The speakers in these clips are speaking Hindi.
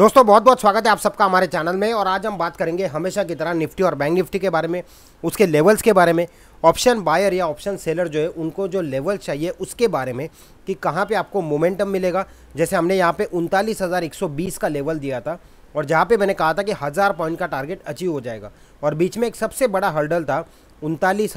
दोस्तों बहुत बहुत स्वागत है आप सबका हमारे चैनल में और आज हम बात करेंगे हमेशा की तरह निफ्टी और बैंक निफ्टी के बारे में उसके लेवल्स के बारे में ऑप्शन बायर या ऑप्शन सेलर जो है उनको जो लेवल चाहिए उसके बारे में कि कहाँ पे आपको मोमेंटम मिलेगा जैसे हमने यहाँ पे उनतालीस का लेवल दिया था और जहाँ पर मैंने कहा था कि हज़ार पॉइंट का टारगेट अचीव हो जाएगा और बीच में एक सबसे बड़ा हर्डल था उनतालीस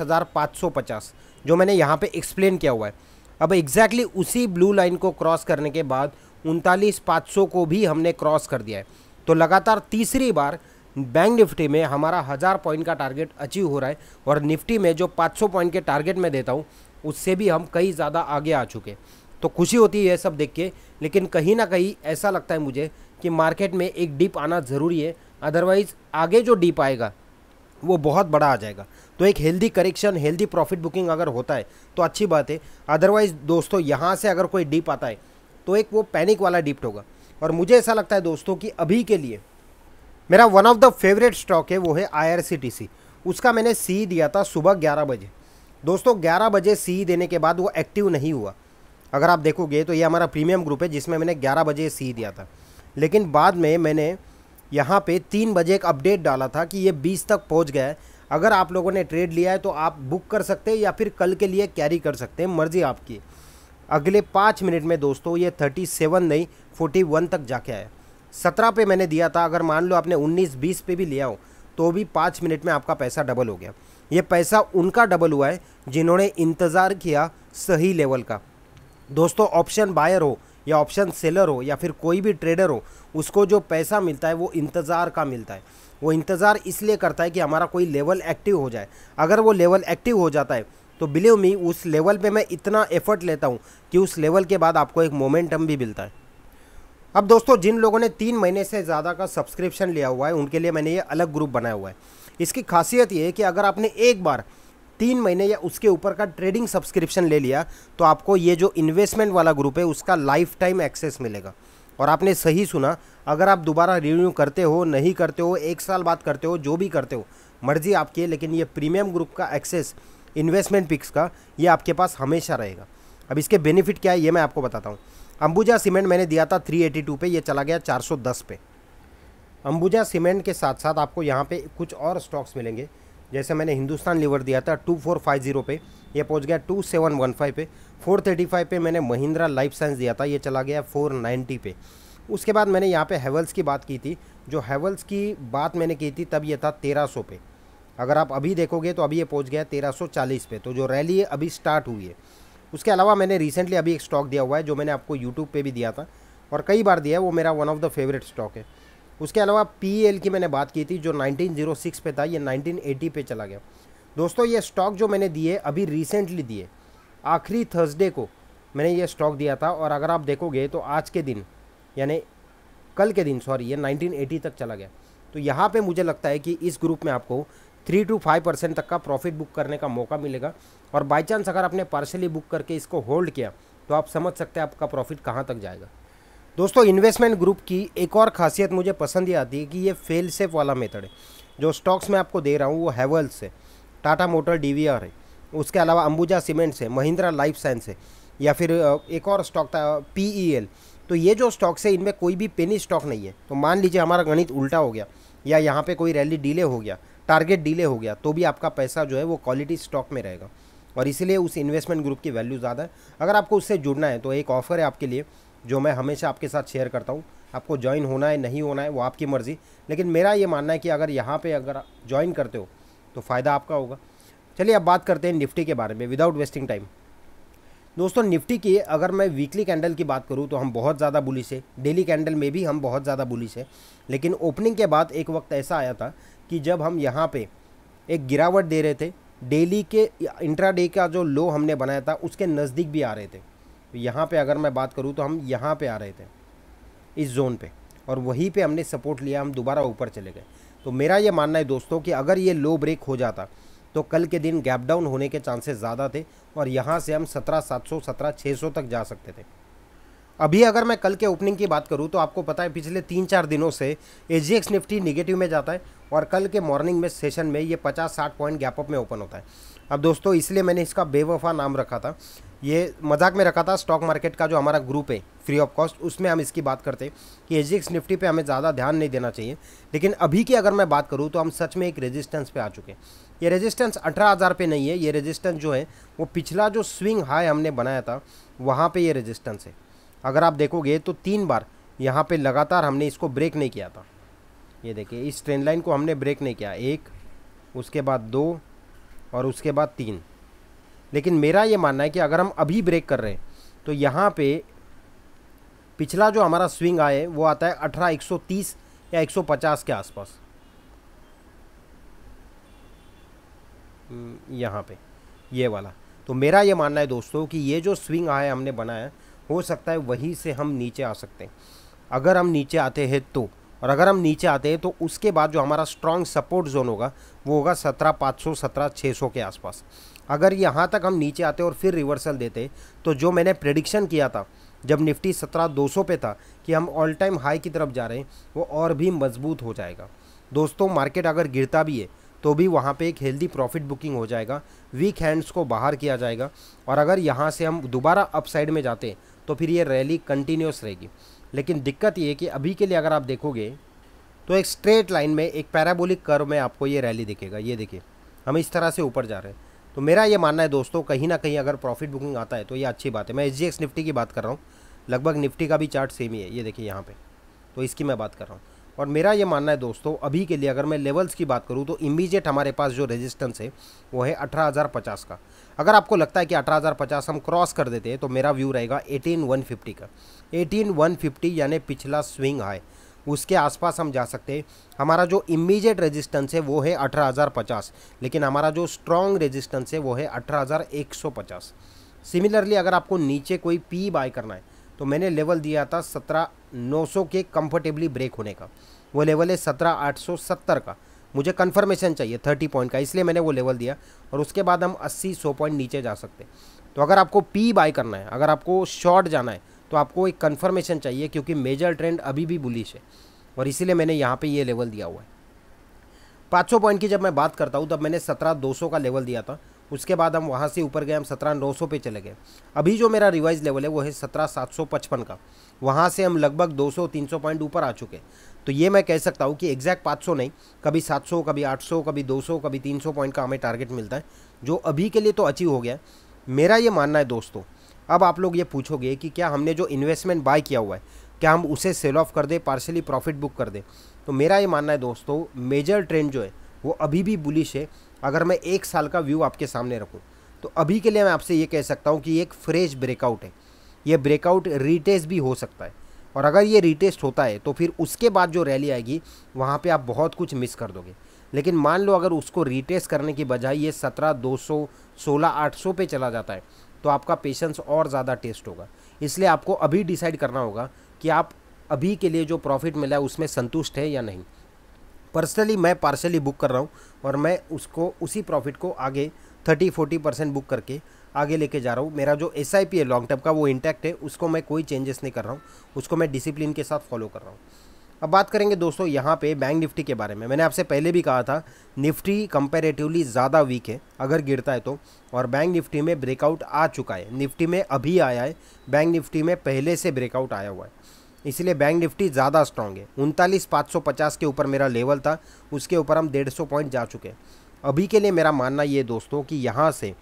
जो मैंने यहाँ पर एक्सप्लेन किया हुआ है अब एग्जैक्टली exactly उसी ब्लू लाइन को क्रॉस करने के बाद उनतालीस पाँच सौ को भी हमने क्रॉस कर दिया है तो लगातार तीसरी बार बैंक निफ्टी में हमारा हज़ार पॉइंट का टारगेट अचीव हो रहा है और निफ्टी में जो 500 पॉइंट के टारगेट में देता हूँ उससे भी हम कई ज़्यादा आगे आ चुके तो खुशी होती है यह सब देख के लेकिन कहीं ना कहीं ऐसा लगता है मुझे कि मार्केट में एक डिप आना ज़रूरी है अदरवाइज़ आगे जो डिप आएगा वो बहुत बड़ा आ जाएगा तो एक healthy correction healthy profit booking अगर होता है तो अच्छी बात है अदरवाइज़ दोस्तों यहाँ से अगर कोई डीप आता है तो एक वो पैनिक वाला डिप्ट होगा और मुझे ऐसा लगता है दोस्तों कि अभी के लिए मेरा one of the favourite stock है वो है आई उसका मैंने सी दिया था सुबह ग्यारह बजे दोस्तों ग्यारह बजे सी देने के बाद वो एक्टिव नहीं हुआ अगर आप देखोगे तो ये हमारा प्रीमियम ग्रुप है जिसमें मैंने ग्यारह बजे सी दिया था लेकिन बाद में मैंने यहाँ पे तीन बजे एक अपडेट डाला था कि ये बीस तक पहुँच गया है अगर आप लोगों ने ट्रेड लिया है तो आप बुक कर सकते हैं या फिर कल के लिए कैरी कर सकते हैं मर्ज़ी आपकी अगले पाँच मिनट में दोस्तों ये थर्टी सेवन नहीं फोर्टी वन तक जाके आया सत्रह पे मैंने दिया था अगर मान लो आपने उन्नीस बीस पे भी लिया हो तो भी पाँच मिनट में आपका पैसा डबल हो गया ये पैसा उनका डबल हुआ है जिन्होंने इंतज़ार किया सही लेवल का दोस्तों ऑप्शन बायर हो या ऑप्शन सेलर हो या फिर कोई भी ट्रेडर हो उसको जो पैसा मिलता है वो इंतज़ार का मिलता है वो इंतज़ार इसलिए करता है कि हमारा कोई लेवल एक्टिव हो जाए अगर वो लेवल एक्टिव हो जाता है तो बिलीव मी उस लेवल पे मैं इतना एफर्ट लेता हूँ कि उस लेवल के बाद आपको एक मोमेंटम भी मिलता है अब दोस्तों जिन लोगों ने तीन महीने से ज़्यादा का सब्सक्रिप्शन लिया हुआ है उनके लिए मैंने ये अलग ग्रुप बनाया हुआ है इसकी खासियत ये है कि अगर आपने एक बार तीन महीने या उसके ऊपर का ट्रेडिंग सब्सक्रिप्शन ले लिया तो आपको ये जो इन्वेस्टमेंट वाला ग्रुप है उसका लाइफ टाइम एक्सेस मिलेगा और आपने सही सुना अगर आप दोबारा रिन्यू करते हो नहीं करते हो एक साल बाद करते हो जो भी करते हो मर्जी आपकी है लेकिन ये प्रीमियम ग्रुप का एक्सेस इन्वेस्टमेंट पिक्स का ये आपके पास हमेशा रहेगा अब इसके बेनिफिट क्या है ये मैं आपको बताता हूँ अंबुजा सीमेंट मैंने दिया था 382 पे ये चला गया 410 पे अंबुजा सीमेंट के साथ साथ आपको यहाँ पे कुछ और स्टॉक्स मिलेंगे जैसे मैंने हिंदुस्तान लीवर दिया था 2450 पे ये पहुँच गया 2715 पे फाइव पे मैंने महिंद्रा लाइफ साइंस दिया था ये चला गया फोर नाइन्टी पे उसके बाद मैंने यहाँ पे हेवल्स की बात की थी जो हेवल्स की बात मैंने की थी तब ये था सौ पे अगर आप अभी देखोगे तो अभी ये पहुंच गया चालीस पे तो जो रैली है अभी स्टार्ट हुई है उसके अलावा मैंने रिसेंटली अभी एक स्टॉक दिया हुआ है जो मैंने आपको यूट्यूब पर भी दिया था और कई बार दिया है वो मेरा one of the favourite stock है उसके अलावा पी e की मैंने बात की थी जो 1906 पे था ये 1980 पे चला गया दोस्तों ये स्टॉक जो मैंने दिए अभी रिसेंटली दिए आखिरी थर्सडे को मैंने ये स्टॉक दिया था और अगर आप देखोगे तो आज के दिन यानी कल के दिन सॉरी ये 1980 तक चला गया तो यहाँ पे मुझे लगता है कि इस ग्रुप में आपको थ्री टू फाइव परसेंट तक का प्रॉफिट बुक करने का मौका मिलेगा और बाई चांस अगर आपने पार्शली बुक करके इसको होल्ड किया तो आप समझ सकते हैं आपका प्रॉफिट कहाँ तक जाएगा दोस्तों इन्वेस्टमेंट ग्रुप की एक और खासियत मुझे पसंद ही आती है कि ये फेल सेफ वाला मेथड है जो स्टॉक्स मैं आपको दे रहा हूँ वो हैवल्स है टाटा मोटर डी है उसके अलावा अंबुजा सीमेंट्स है महिंद्रा लाइफ साइंस है या फिर एक और स्टॉक था पी तो ये जो स्टॉक्स है इनमें कोई भी पेनी स्टॉक नहीं है तो मान लीजिए हमारा गणित उल्टा हो गया या यहाँ पे कोई रैली डिले हो गया टारगेट डिले हो गया तो भी आपका पैसा जो है वो क्वालिटी स्टॉक में रहेगा और इसीलिए उस इन्वेस्टमेंट ग्रुप की वैल्यू ज़्यादा है अगर आपको उससे जुड़ना है तो एक ऑफ़र है आपके लिए जो मैं हमेशा आपके साथ शेयर करता हूँ आपको ज्वाइन होना है नहीं होना है वो आपकी मर्ज़ी लेकिन मेरा ये मानना है कि अगर यहाँ पर अगर ज्वाइन करते हो तो फ़ायदा आपका होगा चलिए अब बात करते हैं निफ्टी के बारे में विदाउट वेस्टिंग टाइम दोस्तों निफ्टी की अगर मैं वीकली कैंडल की बात करूँ तो हम बहुत ज़्यादा बुलिश है डेली कैंडल में भी हम बहुत ज़्यादा बुलिश है लेकिन ओपनिंग के बाद एक वक्त ऐसा आया था कि जब हम यहाँ पे एक गिरावट दे रहे थे डेली के इंट्रा डे का जो लो हमने बनाया था उसके नज़दीक भी आ रहे थे तो यहाँ पे अगर मैं बात करूँ तो हम यहाँ पे आ रहे थे इस जोन पे और वहीं पे हमने सपोर्ट लिया हम दोबारा ऊपर चले गए तो मेरा ये मानना है दोस्तों कि अगर ये लो ब्रेक हो जाता तो कल के दिन गैप डाउन होने के चांसेस ज़्यादा थे और यहाँ से हम सत्रह सात सौ सत्रह छः सौ तक जा सकते थे अभी अगर मैं कल के ओपनिंग की बात करूं तो आपको पता है पिछले तीन चार दिनों से ए निफ्टी निगेटिव में जाता है और कल के मॉर्निंग में सेशन में ये पचास साठ पॉइंट गैप अप में ओपन होता है अब दोस्तों इसलिए मैंने इसका बेवफा नाम रखा था ये मजाक में रखा था स्टॉक मार्केट का जो हमारा ग्रुप है फ्री ऑफ कॉस्ट उसमें हम इसकी बात करते कि एजीएक्स निफ्टी पे हमें ज़्यादा ध्यान नहीं देना चाहिए लेकिन अभी की अगर मैं बात करूँ तो हम सच में एक रेजिस्टेंस पे आ चुके हैं ये रेजिस्टेंस अठारह हज़ार पे नहीं है ये रेजिस्टेंस जो है वो पिछला जो स्विंग हाई हमने बनाया था वहाँ पर ये रेजिस्टेंस है अगर आप देखोगे तो तीन बार यहाँ पे लगातार हमने इसको ब्रेक नहीं किया था ये देखिए इस ट्रेन लाइन को हमने ब्रेक नहीं किया एक उसके बाद दो और उसके बाद तीन लेकिन मेरा ये मानना है कि अगर हम अभी ब्रेक कर रहे हैं तो यहाँ पे पिछला जो हमारा स्विंग आए वो आता है अठारह एक सौ तीस या एक सौ पचास के आसपास हम्म, यहाँ पे ये वाला तो मेरा ये मानना है दोस्तों कि ये जो स्विंग आया हमने बनाया हो सकता है वहीं से हम नीचे आ सकते हैं अगर हम नीचे आते हैं तो और अगर हम नीचे आते हैं तो उसके बाद जो हमारा स्ट्रॉन्ग सपोर्ट जोन होगा वो होगा सत्रह पाँच सौ सत्रह छः सौ के आसपास अगर यहाँ तक हम नीचे आते और फिर रिवर्सल देते तो जो मैंने प्रडिक्शन किया था जब निफ्टी सत्रह दो सौ पे था कि हम ऑल टाइम हाई की तरफ जा रहे हैं वो और भी मजबूत हो जाएगा दोस्तों मार्केट अगर गिरता भी है तो भी वहाँ पे एक हेल्दी प्रॉफिट बुकिंग हो जाएगा वीक हैंड्स को बाहर किया जाएगा और अगर यहाँ से हम दोबारा अपसाइड में जाते हैं तो फिर ये रैली कंटिन्यूस रहेगी लेकिन दिक्कत ये कि अभी के लिए अगर आप देखोगे तो एक स्ट्रेट लाइन में एक पैराबोलिक कर्व में आपको ये रैली दिखेगा ये देखिए हम इस तरह से ऊपर जा रहे हैं तो मेरा ये मानना है दोस्तों कहीं ना कहीं अगर प्रॉफिट बुकिंग आता है तो ये अच्छी बात है मैं एच निफ्टी की बात कर रहा हूँ लगभग निफ्टी का भी चार्ट सेम ही है ये देखिए यहाँ पर तो इसकी मैं बात कर रहा हूँ और मेरा ये मानना है दोस्तों अभी के लिए अगर मैं लेवल्स की बात करूँ तो इमीजिएट हमारे पास जो रेजिस्टेंस है वो है अठारह का अगर आपको लगता है कि अठारह हम क्रॉस कर देते हैं तो मेरा व्यू रहेगा एटीन का एटीन यानी पिछला स्विंग हाई उसके आसपास हम जा सकते हैं हमारा जो इमीजिएट रेजिस्टेंस है वो है 18,050 लेकिन हमारा जो स्ट्रॉन्ग रेजिस्टेंस है वो है 18,150 सिमिलरली अगर आपको नीचे कोई पी बाय करना है तो मैंने लेवल दिया था सत्रह नौ सौ के कंफर्टेबली ब्रेक होने का वो लेवल है सत्रह आठ सौ सत्तर का मुझे कन्फर्मेशन चाहिए थर्टी पॉइंट का इसलिए मैंने वो लेवल दिया और उसके बाद हम अस्सी सौ पॉइंट नीचे जा सकते तो अगर आपको पी बाय करना है अगर आपको शॉर्ट जाना है तो आपको एक कन्फर्मेशन चाहिए क्योंकि मेजर ट्रेंड अभी भी बुलिश है और इसीलिए मैंने यहाँ पर ये लेवल दिया हुआ है पाँच पॉइंट की जब मैं बात करता हूँ तब मैंने सत्रह दो सौ का लेवल दिया था उसके बाद हम वहाँ से ऊपर गए हम सत्रह नौ सौ पे चले गए अभी जो मेरा रिवाइज लेवल है वो है सत्रह सात सौ पचपन का वहाँ से हम लगभग दो सौ तीन सौ पॉइंट ऊपर आ चुके तो ये मैं कह सकता हूँ कि एग्जैक्ट पाँच सौ नहीं कभी सात सौ कभी आठ सौ कभी दो सौ कभी तीन सौ पॉइंट का हमें टारगेट मिलता है जो अभी के लिए तो अचीव हो गया है मेरा ये मानना है दोस्तों अब आप लोग ये पूछोगे कि क्या हमने जो इन्वेस्टमेंट बाय किया हुआ है क्या हम उसे सेल ऑफ कर दें पार्शली प्रॉफिट बुक कर दें तो मेरा ये मानना है दोस्तों मेजर ट्रेंड जो है वो अभी भी बुलिश है अगर मैं एक साल का व्यू आपके सामने रखूँ तो अभी के लिए मैं आपसे ये कह सकता हूँ कि एक फ्रेश ब्रेकआउट है ये ब्रेकआउट रिटेस्ट भी हो सकता है और अगर ये रिटेस्ट होता है तो फिर उसके बाद जो रैली आएगी वहाँ पे आप बहुत कुछ मिस कर दोगे लेकिन मान लो अगर उसको रिटेस्ट करने की बजाय ये सत्रह दो सौ सोलह आठ सौ पे चला जाता है तो आपका पेशेंस और ज़्यादा टेस्ट होगा इसलिए आपको अभी डिसाइड करना होगा कि आप अभी के लिए जो प्रॉफिट मिला है उसमें संतुष्ट है या नहीं पर्सनली मैं पार्शली बुक कर रहा हूँ और मैं उसको उसी प्रॉफिट को आगे थर्टी फोर्टी परसेंट बुक करके आगे लेके जा रहा हूँ मेरा जो एस आई पी है लॉन्ग टर्म का वो इंटैक्ट है उसको मैं कोई चेंजेस नहीं कर रहा हूँ उसको मैं डिसिप्लिन के साथ फॉलो कर रहा हूँ अब बात करेंगे दोस्तों यहाँ पे बैंक निफ्टी के बारे में मैंने आपसे पहले भी कहा था निफ्टी कंपेरेटिवली ज़्यादा वीक है अगर गिरता है तो और बैंक निफ्टी में ब्रेकआउट आ चुका है निफ्टी में अभी आया है बैंक निफ्टी में पहले से ब्रेकआउट आया हुआ है इसलिए बैंक निफ्टी ज़्यादा स्ट्रांग है उनतालीस पाँच सौ पचास के ऊपर मेरा लेवल था उसके ऊपर हम डेढ़ सौ पॉइंट जा चुके हैं अभी के लिए मेरा मानना ये दोस्तों कि यहाँ से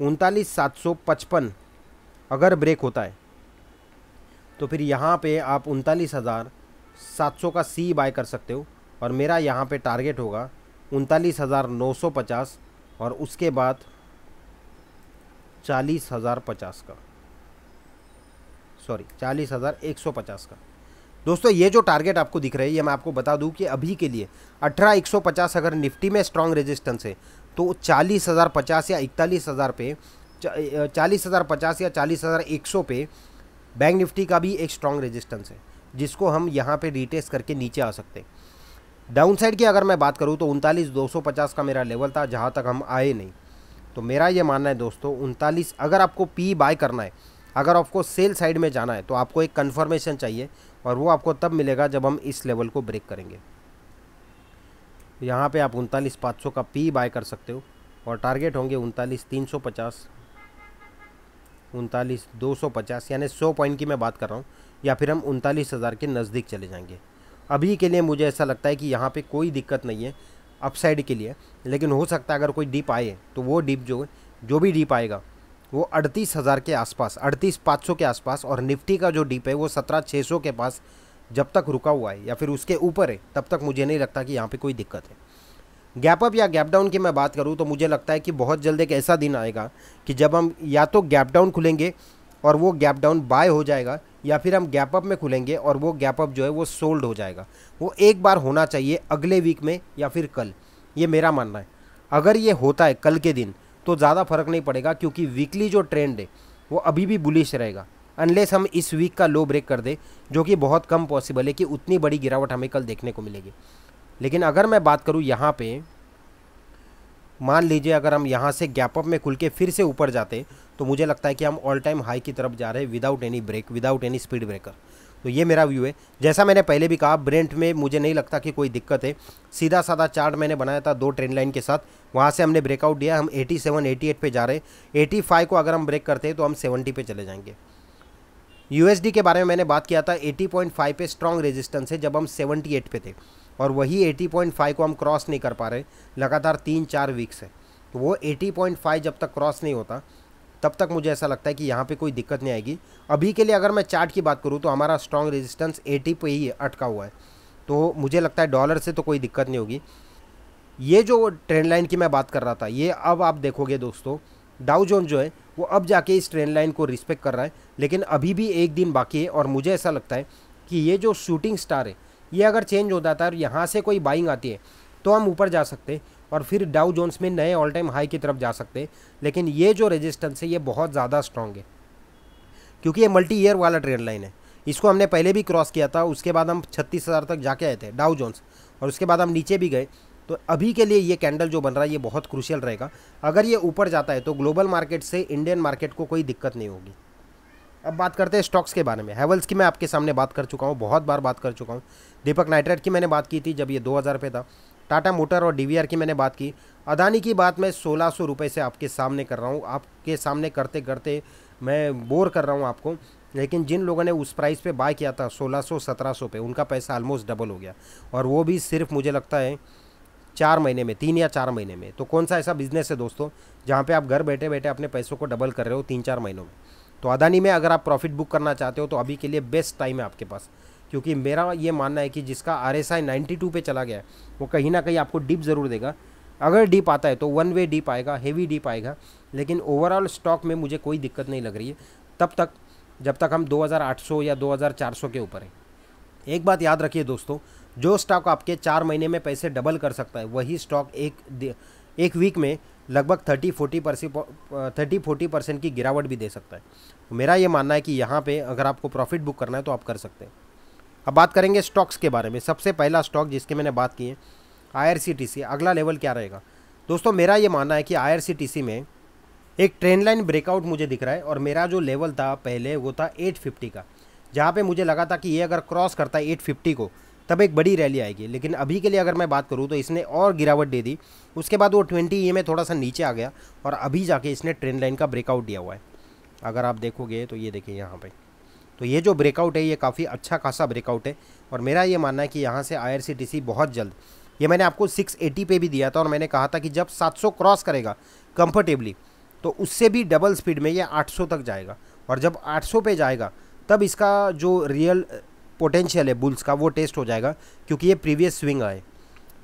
उनतालीस सात सौ पचपन अगर ब्रेक होता है तो फिर यहाँ पे आप उनतालीस हज़ार सात सौ का सी बाय कर सकते हो और मेरा यहाँ पे टारगेट होगा उनतालीस हज़ार नौ सौ पचास और उसके बाद चालीस हज़ार पचास का सॉरी चालीस हज़ार एक सौ पचास का दोस्तों ये जो टारगेट आपको दिख रहा है ये मैं आपको बता दूं कि अभी के लिए अठारह एक सौ पचास अगर निफ्टी में स्ट्रांग रेजिस्टेंस है तो चालीस हज़ार पचास या इकतालीस हज़ार पे चालीस हज़ार पचास या चालीस हज़ार एक सौ पे बैंक निफ्टी का भी एक स्ट्रांग रेजिस्टेंस है जिसको हम यहाँ पर रिटेस्ट करके नीचे आ सकते हैं डाउनसाइड की अगर मैं बात करूँ तो उनतालीस दो सौ पचास का मेरा लेवल था जहाँ तक हम आए नहीं तो मेरा ये मानना है दोस्तों उनतालीस अगर आपको पी बाय करना है अगर आपको सेल साइड में जाना है तो आपको एक कन्फर्मेशन चाहिए और वो आपको तब मिलेगा जब हम इस लेवल को ब्रेक करेंगे यहाँ पे आप उनतालीस पाँच सौ का पी बाय कर सकते हो और टारगेट होंगे उनतालीस तीन सौ पचास उनतालीस दो सौ पचास यानी सौ पॉइंट की मैं बात कर रहा हूँ या फिर हम उनतालीस हज़ार के नज़दीक चले जाएंगे अभी के लिए मुझे ऐसा लगता है कि यहाँ पे कोई दिक्कत नहीं है अपसाइड के लिए लेकिन हो सकता है अगर कोई डीप आए तो वो डीप जो जो भी डीप आएगा वो अड़तीस हज़ार के आसपास अड़तीस पाँच सौ के आसपास और निफ्टी का जो डीप है वो सत्रह छः सौ के पास जब तक रुका हुआ है या फिर उसके ऊपर है तब तक मुझे नहीं लगता कि यहाँ पे कोई दिक्कत है गैप अप या गैप डाउन की मैं बात करूँ तो मुझे लगता है कि बहुत जल्द एक ऐसा दिन आएगा कि जब हम या तो गैप डाउन खुलेंगे और वो गैप डाउन बाय हो जाएगा या फिर हम गैप अप में खुलेंगे और वो गैप अप जो है वो सोल्ड हो जाएगा वो एक बार होना चाहिए अगले वीक में या फिर कल ये मेरा मानना है अगर ये होता है कल के दिन तो ज़्यादा फर्क नहीं पड़ेगा क्योंकि वीकली जो ट्रेंड है वो अभी भी बुलिश रहेगा अनलेस हम इस वीक का लो ब्रेक कर दें जो कि बहुत कम पॉसिबल है कि उतनी बड़ी गिरावट हमें कल देखने को मिलेगी लेकिन अगर मैं बात करूँ यहाँ पे मान लीजिए अगर हम यहाँ से गैप अप में खुल के फिर से ऊपर जाते तो मुझे लगता है कि हम ऑल टाइम हाई की तरफ जा रहे हैं without any break without any speed breaker तो ये मेरा व्यू है जैसा मैंने पहले भी कहा ब्रेंट में मुझे नहीं लगता कि कोई दिक्कत है सीधा साधा चार्ट मैंने बनाया था दो ट्रेंड लाइन के साथ वहाँ से हमने ब्रेकआउट दिया हम 87, 88 पे जा रहे हैं 85 को अगर हम ब्रेक करते हैं तो हम 70 पे चले जाएंगे यूएसडी के बारे में मैंने बात किया था फाइव पे स्ट्रॉन्ग रेजिस्टेंस है जब हम एट पे थे और वही फाइव को हम क्रॉस नहीं कर पा रहे लगातार तीन चार वीक्स है तो वो फाइव जब तक क्रॉस नहीं होता तब तक मुझे ऐसा लगता है कि यहाँ पे कोई दिक्कत नहीं आएगी अभी के लिए अगर मैं चार्ट की बात करूँ तो हमारा स्ट्रॉन्ग रेजिस्टेंस एटी पे ही अटका हुआ है तो मुझे लगता है डॉलर से तो कोई दिक्कत नहीं होगी ये जो ट्रेंड लाइन की मैं बात कर रहा था ये अब आप देखोगे दोस्तों डाउ जोन जो है वो अब जाके इस ट्रेंड लाइन को रिस्पेक्ट कर रहा है लेकिन अभी भी एक दिन बाकी है और मुझे ऐसा लगता है कि ये जो शूटिंग स्टार है ये अगर चेंज हो जाता है और यहाँ से कोई बाइंग आती है तो हम ऊपर जा सकते और फिर डाउ जोन्स में नए ऑल टाइम हाई की तरफ जा सकते लेकिन ये जो रेजिस्टेंस है ये बहुत ज़्यादा स्ट्रॉन्ग है क्योंकि ये मल्टी ईयर वाला ट्रेड लाइन है इसको हमने पहले भी क्रॉस किया था उसके बाद हम छत्तीस हज़ार तक जाके आए थे डाउ जोन्स और उसके बाद हम नीचे भी गए तो अभी के लिए ये कैंडल जो बन रहा है ये बहुत क्रूशियल रहेगा अगर ये ऊपर जाता है तो ग्लोबल मार्केट से इंडियन मार्केट को कोई दिक्कत नहीं होगी अब बात करते हैं स्टॉक्स के बारे में हैवल्स की मैं आपके सामने बात कर चुका हूँ बहुत बार बात कर चुका हूँ दीपक नाइट्रेट की मैंने बात की थी जब ये दो हज़ार पे था टाटा मोटर और डी की मैंने बात की अदानी की बात मैं सोलह सौ रुपये से आपके सामने कर रहा हूँ आपके सामने करते करते मैं बोर कर रहा हूँ आपको लेकिन जिन लोगों ने उस प्राइस पे बाय किया था 1600 1700 पे उनका पैसा ऑलमोस्ट डबल हो गया और वो भी सिर्फ मुझे लगता है चार महीने में तीन या चार महीने में तो कौन सा ऐसा बिजनेस है दोस्तों जहाँ पे आप घर बैठे बैठे अपने पैसों को डबल कर रहे हो तीन चार महीनों में तो अदानी में अगर आप प्रॉफिट बुक करना चाहते हो तो अभी के लिए बेस्ट टाइम है आपके पास क्योंकि मेरा ये मानना है कि जिसका R S I ninety two पर चला गया वो कहीं ना कहीं आपको डीप ज़रूर देगा अगर डीप आता है तो वन वे डीप आएगा हेवी डीप आएगा लेकिन ओवरऑल स्टॉक में मुझे कोई दिक्कत नहीं लग रही है तब तक जब तक हम 2800 या 2400 के ऊपर हैं एक बात याद रखिए दोस्तों जो स्टॉक आपके चार महीने में पैसे डबल कर सकता है वही स्टॉक एक एक वीक में लगभग thirty forty percent thirty forty percent की गिरावट भी दे सकता है मेरा ये मानना है कि यहाँ पे अगर आपको प्रॉफिट बुक करना है तो आप कर सकते हैं अब बात करेंगे स्टॉक्स के बारे में सबसे पहला स्टॉक जिसके मैंने बात की है आई अगला लेवल क्या रहेगा दोस्तों मेरा ये मानना है कि आई में एक ट्रेन लाइन ब्रेकआउट मुझे दिख रहा है और मेरा जो लेवल था पहले वो था 850 का जहाँ पे मुझे लगा था कि ये अगर क्रॉस करता है 850 को तब एक बड़ी रैली आएगी लेकिन अभी के लिए अगर मैं बात करूँ तो इसने और गिरावट दे दी उसके बाद वो ट्वेंटी ई में थोड़ा सा नीचे आ गया और अभी जाके इसने ट्रेन लाइन का ब्रेकआउट दिया हुआ है अगर आप देखोगे तो ये देखिए यहाँ पर तो ये जो ब्रेकआउट है ये काफ़ी अच्छा खासा ब्रेकआउट है और मेरा ये मानना है कि यहाँ से आई बहुत जल्द ये मैंने आपको 680 पे भी दिया था और मैंने कहा था कि जब 700 क्रॉस करेगा कंफर्टेबली तो उससे भी डबल स्पीड में ये 800 तक जाएगा और जब 800 पे जाएगा तब इसका जो रियल पोटेंशियल uh, है बुल्स का वो टेस्ट हो जाएगा क्योंकि ये प्रीवियस स्विंग आए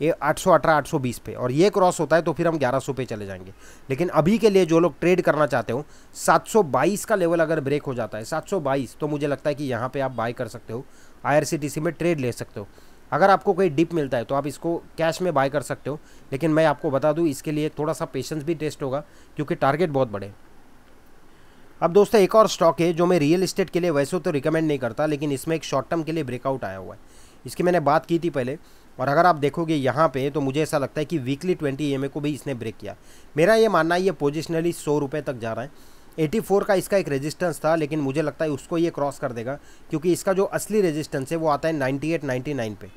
ये 818 820 पे और ये क्रॉस होता है तो फिर हम 1100 पे चले जाएंगे लेकिन अभी के लिए जो लोग ट्रेड करना चाहते हो 722 का लेवल अगर ब्रेक हो जाता है 722 तो मुझे लगता है कि यहाँ पे आप बाय कर सकते हो आई में ट्रेड ले सकते हो अगर आपको कोई डिप मिलता है तो आप इसको कैश में बाय कर सकते हो लेकिन मैं आपको बता दूँ इसके लिए थोड़ा सा पेशेंस भी टेस्ट होगा क्योंकि टारगेट बहुत बड़े अब दोस्तों एक और स्टॉक है जो मैं रियल इस्टेट के लिए वैसे तो रिकमेंड नहीं करता लेकिन इसमें एक शॉर्ट टर्म के लिए ब्रेकआउट आया हुआ है इसकी मैंने बात की थी पहले और अगर आप देखोगे यहाँ पे तो मुझे ऐसा लगता है कि वीकली ट्वेंटी ई को भी इसने ब्रेक किया मेरा ये मानना है ये पोजिशनली सौ रुपये तक जा रहा है 84 का इसका एक रेजिस्टेंस था लेकिन मुझे लगता है उसको ये क्रॉस कर देगा क्योंकि इसका जो असली रेजिस्टेंस है वो आता है 98 99 पे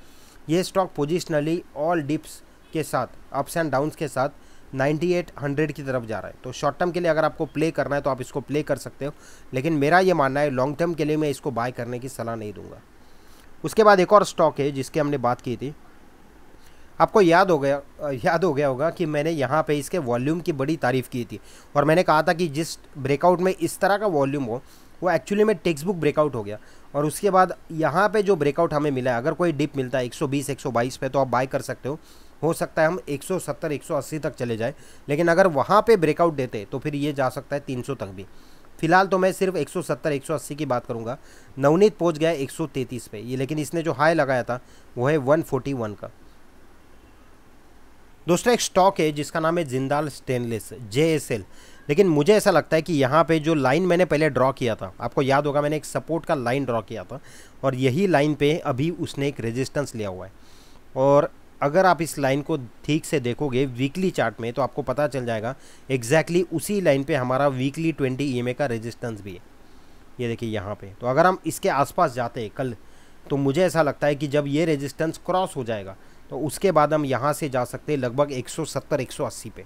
ये स्टॉक पोजिशनली ऑल डिप्स के साथ अप्स एंड डाउन्स के साथ एट हंड्रेड की तरफ जा रहा है तो शॉर्ट टर्म के लिए अगर आपको प्ले करना है तो आप इसको प्ले कर सकते हो लेकिन मेरा ये मानना है लॉन्ग टर्म के लिए मैं इसको बाय करने की सलाह नहीं दूंगा उसके बाद एक और स्टॉक है जिसकी हमने बात की थी आपको याद हो गया याद हो गया होगा कि मैंने यहाँ पे इसके वॉल्यूम की बड़ी तारीफ़ की थी और मैंने कहा था कि जिस ब्रेकआउट में इस तरह का वॉल्यूम हो वो एक्चुअली में टेक्स्ट बुक ब्रेकआउट हो गया और उसके बाद यहाँ पे जो ब्रेकआउट हमें मिला है अगर कोई डिप मिलता है 120 122 पे तो आप बाय कर सकते हो हो सकता है हम 170 180 तक चले जाए लेकिन अगर वहाँ पे ब्रेकआउट देते तो फिर ये जा सकता है 300 तक भी फिलहाल तो मैं सिर्फ 170 180 की बात करूँगा नवनीत पहुँच गया एक सौ ये लेकिन इसने जो हाई लगाया था वो है वन का दोस्तों एक स्टॉक है जिसका नाम है जिंदाल स्टेनलेस जे लेकिन मुझे ऐसा लगता है कि यहाँ पे जो लाइन मैंने पहले ड्रॉ किया था आपको याद होगा मैंने एक सपोर्ट का लाइन ड्रॉ किया था और यही लाइन पे अभी उसने एक रेजिस्टेंस लिया हुआ है और अगर आप इस लाइन को ठीक से देखोगे वीकली चार्ट में तो आपको पता चल जाएगा एग्जैक्टली exactly उसी लाइन पर हमारा वीकली ट्वेंटी ई का रजिस्टेंस भी है ये देखिए यहाँ पर तो अगर हम इसके आसपास जाते कल तो मुझे ऐसा लगता है कि जब ये रेजिस्टेंस क्रॉस हो जाएगा तो उसके बाद हम यहाँ से जा सकते हैं लगभग 170 180 पे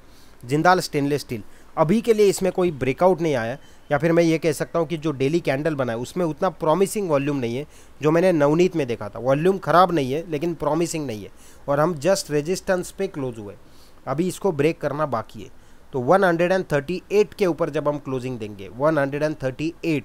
जिंदाल स्टेनलेस स्टील अभी के लिए इसमें कोई ब्रेकआउट नहीं आया या फिर मैं ये कह सकता हूँ कि जो डेली कैंडल बना है उसमें उतना प्रॉमिसिंग वॉल्यूम नहीं है जो मैंने नवनीत में देखा था वॉल्यूम ख़राब नहीं है लेकिन प्रॉमिसिंग नहीं है और हम जस्ट रेजिस्टेंस पे क्लोज हुए अभी इसको ब्रेक करना बाकी है तो 138 के ऊपर जब हम क्लोजिंग देंगे 138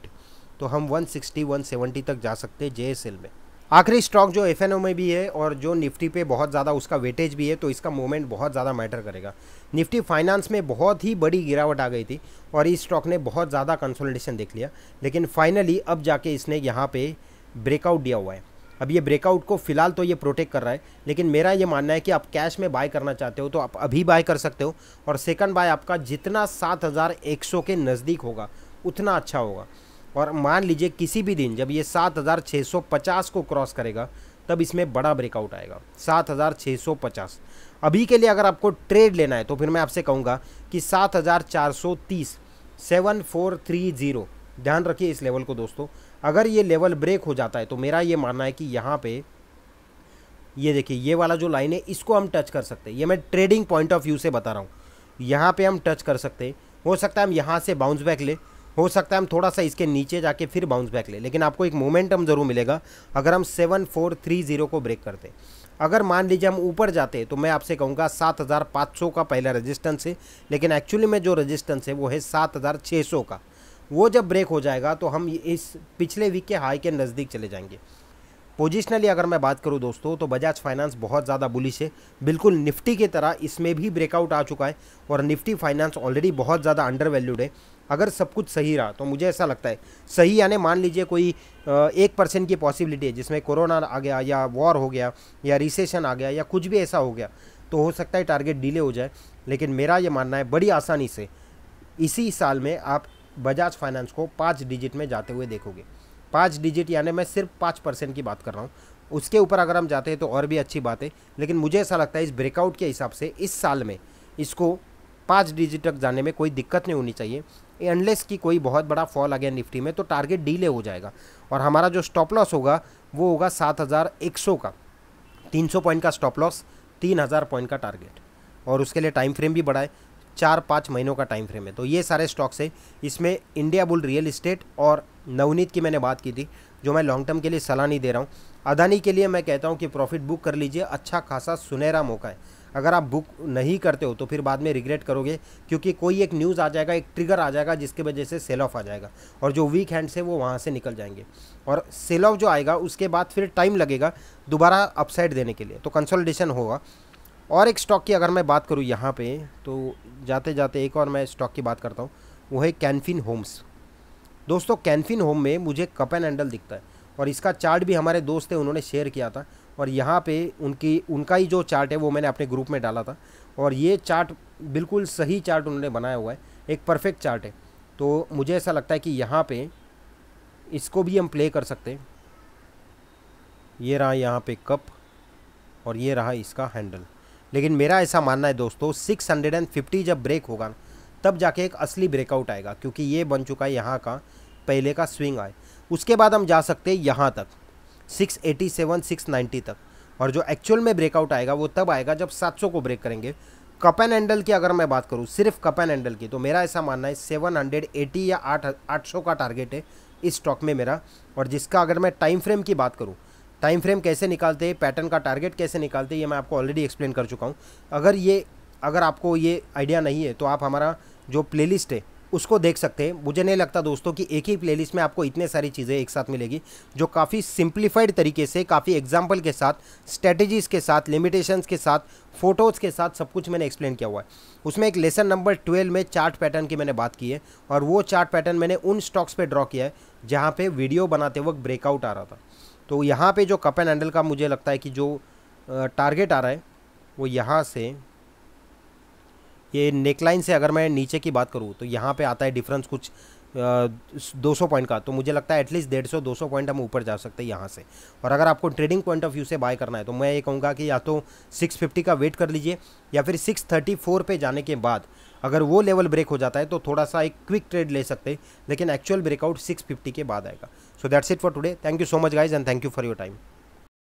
तो हम 160 170 तक जा सकते हैं जे में आखिरी स्टॉक जो एफ में भी है और जो निफ्टी पे बहुत ज़्यादा उसका वेटेज भी है तो इसका मोमेंट बहुत ज़्यादा मैटर करेगा निफ्टी फाइनेंस में बहुत ही बड़ी गिरावट आ गई थी और इस स्टॉक ने बहुत ज़्यादा कंसोलिडेशन देख लिया लेकिन फाइनली अब जाके इसने यहाँ पे ब्रेकआउट दिया हुआ है अब ये ब्रेकआउट को फिलहाल तो ये प्रोटेक्ट कर रहा है लेकिन मेरा ये मानना है कि आप कैश में बाय करना चाहते हो तो आप अभी बाय कर सकते हो और सेकंड बाय आपका जितना सात के नज़दीक होगा उतना अच्छा होगा और मान लीजिए किसी भी दिन जब ये 7650 को क्रॉस करेगा तब इसमें बड़ा ब्रेकआउट आएगा 7650 अभी के लिए अगर आपको ट्रेड लेना है तो फिर मैं आपसे कहूँगा कि 7430 7430 ध्यान रखिए इस लेवल को दोस्तों अगर ये लेवल ब्रेक हो जाता है तो मेरा ये मानना है कि यहाँ पे ये देखिए ये वाला जो लाइन है इसको हम टच कर सकते हैं ये मैं ट्रेडिंग पॉइंट ऑफ व्यू से बता रहा हूँ यहाँ पे हम टच कर सकते हैं हो सकता है हम यहाँ से बाउंस बैक ले हो सकता है हम थोड़ा सा इसके नीचे जाके फिर बाउंस बैक ले लेकिन आपको एक मोमेंटम ज़रूर मिलेगा अगर हम सेवन फोर थ्री ज़ीरो को ब्रेक करते अगर मान लीजिए हम ऊपर जाते तो मैं आपसे कहूँगा सात हज़ार पाँच सौ का पहला रजिस्टेंस है लेकिन एक्चुअली में जो रजिस्टेंस है वो है सात हज़ार छः सौ का वो जब ब्रेक हो जाएगा तो हम इस पिछले वीक के हाई के नज़दीक चले जाएंगे पोजिशनली अगर मैं बात करूं दोस्तों तो बजाज फाइनेंस बहुत ज़्यादा बुलिश है बिल्कुल निफ्टी की तरह इसमें भी ब्रेकआउट आ चुका है और निफ्टी फाइनेंस ऑलरेडी बहुत ज़्यादा अंडर वैल्यूड है अगर सब कुछ सही रहा तो मुझे ऐसा लगता है सही यानी मान लीजिए कोई एक परसेंट की पॉसिबिलिटी है जिसमें कोरोना आ गया या वॉर हो गया या रिसेशन आ गया या कुछ भी ऐसा हो गया तो हो सकता है टारगेट डिले हो जाए लेकिन मेरा ये मानना है बड़ी आसानी से इसी साल में आप बजाज फाइनेंस को पाँच डिजिट में जाते हुए देखोगे पाँच डिजिट यानी मैं सिर्फ पाँच परसेंट की बात कर रहा हूँ उसके ऊपर अगर हम जाते हैं तो और भी अच्छी बात है लेकिन मुझे ऐसा लगता है इस ब्रेकआउट के हिसाब से इस साल में इसको पाँच डिजिट तक जाने में कोई दिक्कत नहीं होनी चाहिए एनलेस की कोई बहुत बड़ा फॉल आ गया निफ्टी में तो टारगेट डीले हो जाएगा और हमारा जो स्टॉप लॉस होगा वो होगा सात हज़ार एक सौ का तीन सौ पॉइंट का स्टॉप लॉस तीन हज़ार पॉइंट का टारगेट और उसके लिए टाइम फ्रेम भी बढ़ाए चार पाँच महीनों का टाइम फ्रेम है तो ये सारे स्टॉक्स है इसमें इंडिया बुल रियल इस्टेट और नवनीत की मैंने बात की थी जो मैं लॉन्ग टर्म के लिए सलाह नहीं दे रहा हूँ अदानी के लिए मैं कहता हूँ कि प्रॉफिट बुक कर लीजिए अच्छा खासा सुनहरा मौका है अगर आप बुक नहीं करते हो तो फिर बाद में रिग्रेट करोगे क्योंकि कोई एक न्यूज़ आ जाएगा एक ट्रिगर आ जाएगा जिसके वजह से सेल ऑफ आ जाएगा और जो वीक हैंड्स है वो वहाँ से निकल जाएंगे और सेल ऑफ जो आएगा उसके बाद फिर टाइम लगेगा दोबारा अपसाइड देने के लिए तो कंसोलिडेशन होगा और एक स्टॉक की अगर मैं बात करूँ यहाँ पर तो जाते जाते एक और मैं स्टॉक की बात करता हूँ वो है कैनफिन होम्स दोस्तों कैनफिन होम में मुझे कप एंड हैंडल दिखता है और इसका चार्ट भी हमारे दोस्त थे उन्होंने शेयर किया था और यहाँ पे उनकी उनका ही जो चार्ट है वो मैंने अपने ग्रुप में डाला था और ये चार्ट बिल्कुल सही चार्ट उन्होंने बनाया हुआ है एक परफेक्ट चार्ट है तो मुझे ऐसा लगता है कि यहाँ पे इसको भी हम प्ले कर सकते हैं ये रहा यहाँ पे कप और ये रहा इसका हैंडल लेकिन मेरा ऐसा मानना है दोस्तों 650 जब ब्रेक होगा तब जाके एक असली ब्रेकआउट आएगा क्योंकि ये बन चुका है यहाँ का पहले का स्विंग आए उसके बाद हम जा सकते हैं यहाँ तक 687 690 तक और जो एक्चुअल में ब्रेकआउट आएगा वो तब आएगा जब 700 को ब्रेक करेंगे कप एंड हैंडल की अगर मैं बात करूँ सिर्फ कप एंड हैंडल की तो मेरा ऐसा मानना है 780 या 8 800 का टारगेट है इस स्टॉक में मेरा और जिसका अगर मैं टाइम फ्रेम की बात करूँ टाइम फ्रेम कैसे निकालते हैं पैटर्न का टारगेट कैसे निकालते हैं ये मैं आपको ऑलरेडी एक्सप्लेन कर चुका हूँ अगर ये अगर आपको ये आइडिया नहीं है तो आप हमारा जो प्लेलिस्ट है उसको देख सकते हैं मुझे नहीं लगता दोस्तों कि एक ही प्लेलिस्ट में आपको इतने सारी चीज़ें एक साथ मिलेगी जो काफ़ी सिंप्लीफाइड तरीके से काफ़ी एग्जाम्पल के साथ स्ट्रेटजीज़ के साथ लिमिटेशंस के साथ फोटोज़ के साथ सब कुछ मैंने एक्सप्लेन किया हुआ है उसमें एक लेसन नंबर ट्वेल्व में चार्ट पैटर्न की मैंने बात की है और वो चार्ट पैटर्न मैंने उन स्टॉक्स पर ड्रॉ किया है जहाँ पर वीडियो बनाते वक्त ब्रेकआउट आ रहा था तो यहाँ पर जो कप एंड हैंडल का मुझे लगता है कि जो टारगेट आ रहा है वो यहाँ से ये नेकलाइन से अगर मैं नीचे की बात करूँ तो यहाँ पे आता है डिफरेंस कुछ दो सौ पॉइंट का तो मुझे लगता है एटलीस्ट डेढ़ सौ दो सौ पॉइंट हम ऊपर जा सकते हैं यहाँ से और अगर आपको ट्रेडिंग पॉइंट ऑफ व्यू से बाय करना है तो मैं ये कहूँगा कि या तो सिक्स फिफ्टी का वेट कर लीजिए या फिर सिक्स थर्टी फोर पर जाने के बाद अगर वो लेवल ब्रेक हो जाता है तो थोड़ा सा एक क्विक ट्रेड ले सकते हैं लेकिन एक्चुअल ब्रेकआउट सिक्स फिफ्टी के बाद आएगा so that's it for today thank you so much guys and thank you for your time